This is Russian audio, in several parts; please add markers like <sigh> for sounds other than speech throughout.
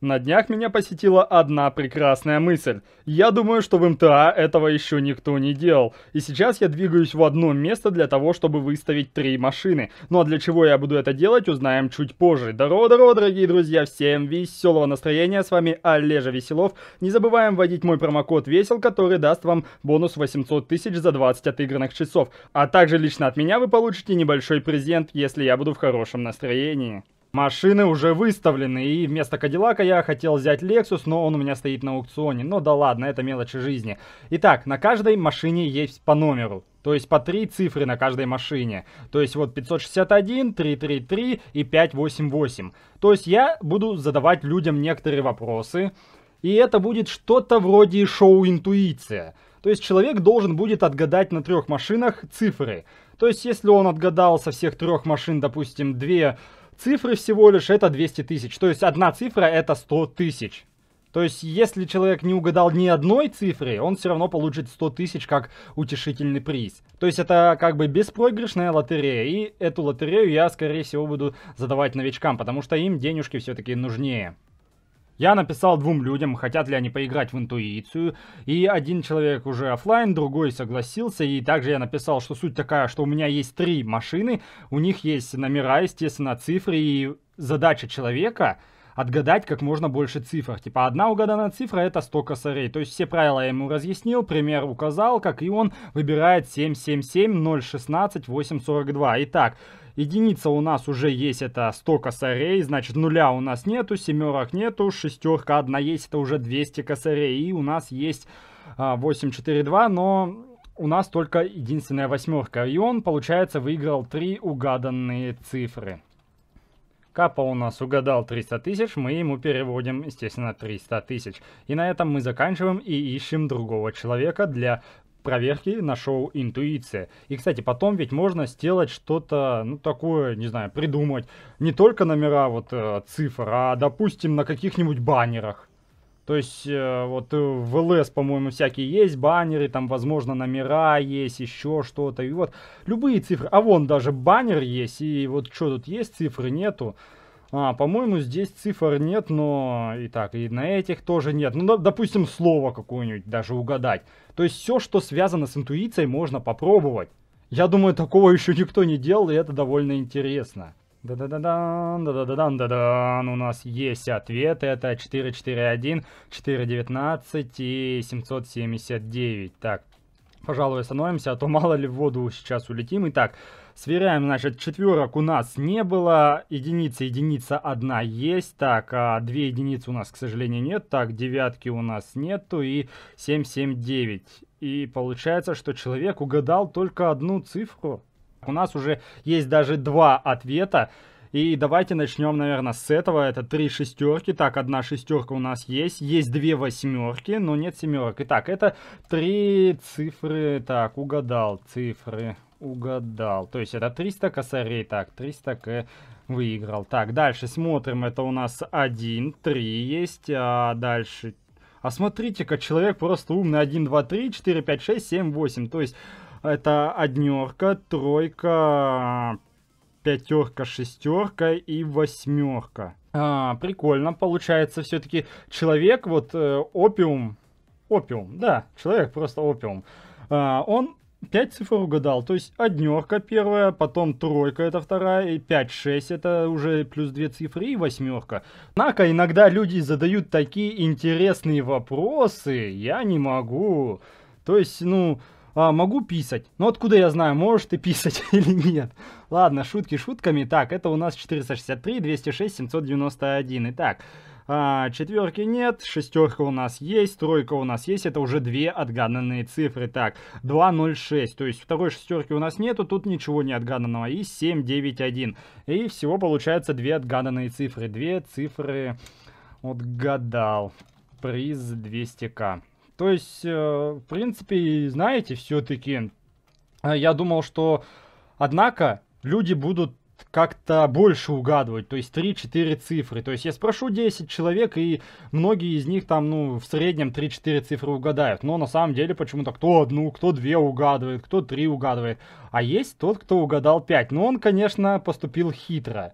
На днях меня посетила одна прекрасная мысль. Я думаю, что в МTA этого еще никто не делал. И сейчас я двигаюсь в одно место для того, чтобы выставить три машины. Ну а для чего я буду это делать, узнаем чуть позже. Здорово-здорово, дорогие друзья, всем веселого настроения, с вами Олежа Веселов. Не забываем вводить мой промокод ВЕСЕЛ, который даст вам бонус 800 тысяч за 20 отыгранных часов. А также лично от меня вы получите небольшой презент, если я буду в хорошем настроении. Машины уже выставлены, и вместо Кадиллака я хотел взять Lexus, но он у меня стоит на аукционе. Но ну да ладно, это мелочи жизни. Итак, на каждой машине есть по номеру. То есть по три цифры на каждой машине. То есть вот 561, 333 и 588. То есть я буду задавать людям некоторые вопросы. И это будет что-то вроде шоу «Интуиция». То есть человек должен будет отгадать на трех машинах цифры. То есть если он отгадал со всех трех машин, допустим, две цифры всего лишь это 200 тысяч. То есть одна цифра это 100 тысяч. То есть, если человек не угадал ни одной цифры, он все равно получит 100 тысяч как утешительный приз. То есть, это как бы беспроигрышная лотерея, и эту лотерею я, скорее всего, буду задавать новичкам, потому что им денежки все-таки нужнее. Я написал двум людям, хотят ли они поиграть в интуицию, и один человек уже офлайн, другой согласился, и также я написал, что суть такая, что у меня есть три машины, у них есть номера, естественно, цифры, и задача человека отгадать как можно больше цифр. Типа одна угаданная цифра это 100 косарей. То есть все правила я ему разъяснил, пример указал, как и он выбирает 777 016 842. Итак, Единица у нас уже есть, это 100 косарей, значит нуля у нас нету, семерок нету, шестерка одна есть, это уже 200 косарей. И у нас есть а, 8, 4, 2, но у нас только единственная восьмерка. И он, получается, выиграл три угаданные цифры. Капа у нас угадал 300 тысяч, мы ему переводим, естественно, 300 тысяч. И на этом мы заканчиваем и ищем другого человека для проверки нашел интуиция. И, кстати, потом ведь можно сделать что-то, ну, такое, не знаю, придумать. Не только номера вот э, цифр, а, допустим, на каких-нибудь баннерах. То есть, э, вот э, в ЛС, по-моему, всякие есть баннеры, там, возможно, номера есть, еще что-то. И вот любые цифры. А вон даже баннер есть, и вот что тут есть, цифры нету. А, по-моему, здесь цифр нет, но и так, и на этих тоже нет. Ну, допустим, слово какое-нибудь даже угадать. То есть все, что связано с интуицией, можно попробовать. Я думаю, такого еще никто не делал, и это довольно интересно. да да да да да да да да да да У нас есть ответ. Это 441, 419 и 779. Так, Пожалуй, остановимся, а то мало ли в воду сейчас улетим. Итак, сверяем, значит, четверок у нас не было. Единица, единица одна есть. Так, а две единицы у нас, к сожалению, нет. Так, девятки у нас нету и 7, 7, 9. И получается, что человек угадал только одну цифру. У нас уже есть даже два ответа. И давайте начнем, наверное, с этого. Это три шестерки. Так, одна шестерка у нас есть. Есть две восьмерки, но нет семерок. Итак, это три цифры. Так, угадал цифры. Угадал. То есть это 300 косарей. Так, 300 к выиграл. Так, дальше смотрим. Это у нас 1, 3 есть. А дальше... А смотрите-ка, человек просто умный. 1, 2, 3, 4, 5, 6, 7, 8. То есть это однерка, тройка, пятерка, шестерка и восьмерка. А, прикольно, получается, все-таки человек, вот э, опиум, опиум, да, человек просто опиум, а, он 5 цифр угадал, то есть однерка первая, потом тройка это вторая, и 5-6 это уже плюс 2 цифры и восьмерка. Однако иногда люди задают такие интересные вопросы, я не могу. То есть, ну, а, могу писать, но ну, откуда я знаю, можешь ты писать <laughs> или нет. Ладно, шутки шутками. Так, это у нас 463, 206, 791. Итак, а, четверки нет, шестерка у нас есть, тройка у нас есть, это уже две отгаданные цифры. Так, 206, то есть второй шестерки у нас нету, тут ничего не отгаданного, и 791. И всего получается две отгаданные цифры, две цифры отгадал. Приз 200к. То есть, э, в принципе, знаете, все-таки, э, я думал, что... Однако, люди будут как-то больше угадывать, то есть 3-4 цифры. То есть я спрошу 10 человек, и многие из них там, ну, в среднем 3-4 цифры угадают. Но на самом деле почему-то кто одну, кто две угадывает, кто три угадывает. А есть тот, кто угадал 5. Но он, конечно, поступил хитро.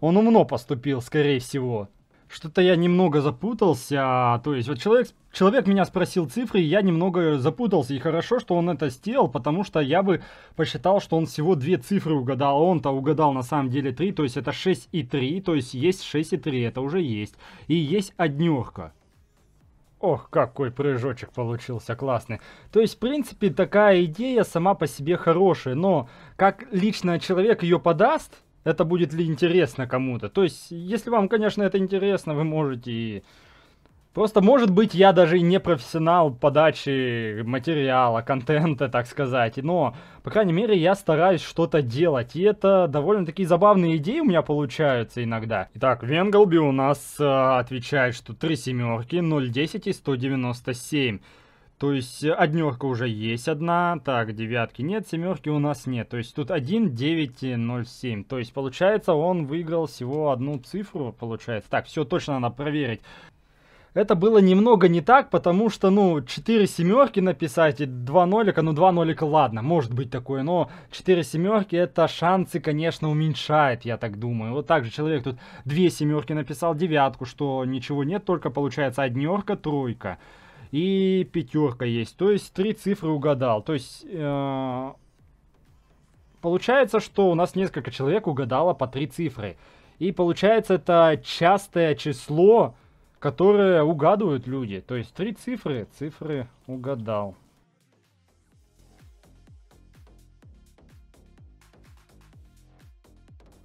Он умно поступил, скорее всего. Что-то я немного запутался, то есть вот человек, человек меня спросил цифры, и я немного запутался, и хорошо, что он это сделал, потому что я бы посчитал, что он всего две цифры угадал, а он-то угадал на самом деле три, то есть это 6 и 3, то есть есть 6 и 3, это уже есть, и есть однёрка. Ох, какой прыжочек получился классный. То есть, в принципе, такая идея сама по себе хорошая, но как лично человек ее подаст, это будет ли интересно кому-то. То есть, если вам, конечно, это интересно, вы можете... и Просто, может быть, я даже и не профессионал подачи материала, контента, так сказать, но, по крайней мере, я стараюсь что-то делать, и это довольно-таки забавные идеи у меня получаются иногда. Итак, Венглби у нас э, отвечает, что 3 семерки, 0,10 и 197. То есть э, однерка уже есть одна, так, девятки нет, семерки у нас нет. То есть тут 1, 9, 0, 7. То есть получается он выиграл всего одну цифру, получается. Так, все точно надо проверить. Это было немного не так, потому что, ну, 4 семерки написать и 2 нолика, ну, 2 нолика, ладно, может быть такое, но 4 семерки это шансы, конечно, уменьшает, я так думаю. Вот так же человек тут 2 семерки написал девятку, что ничего нет, только получается однерка, тройка и пятерка есть. То есть три цифры угадал. То есть э, получается, что у нас несколько человек угадало по три цифры. И получается это частое число, которое угадывают люди. То есть три цифры, цифры угадал.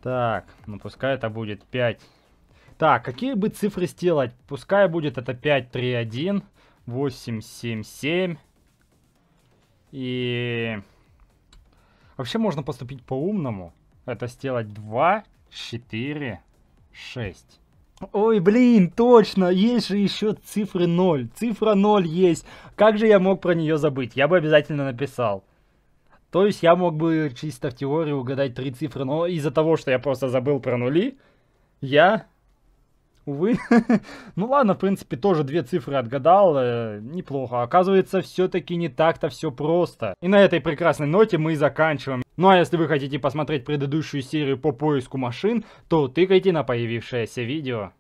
Так, ну пускай это будет 5. Так, какие бы цифры сделать? Пускай будет это 5, 3, 1. 877. И... Вообще можно поступить по-умному. Это сделать 2, 4, 6. Ой, блин, точно, есть же еще цифры 0. Цифра 0 есть. Как же я мог про нее забыть? Я бы обязательно написал. То есть я мог бы чисто в теории угадать три цифры, но из-за того, что я просто забыл про нули, я увы. <laughs> ну ладно, в принципе, тоже две цифры отгадал, э, неплохо. Оказывается, все-таки не так-то все просто. И на этой прекрасной ноте мы и заканчиваем. Ну а если вы хотите посмотреть предыдущую серию по поиску машин, то тыкайте на появившееся видео.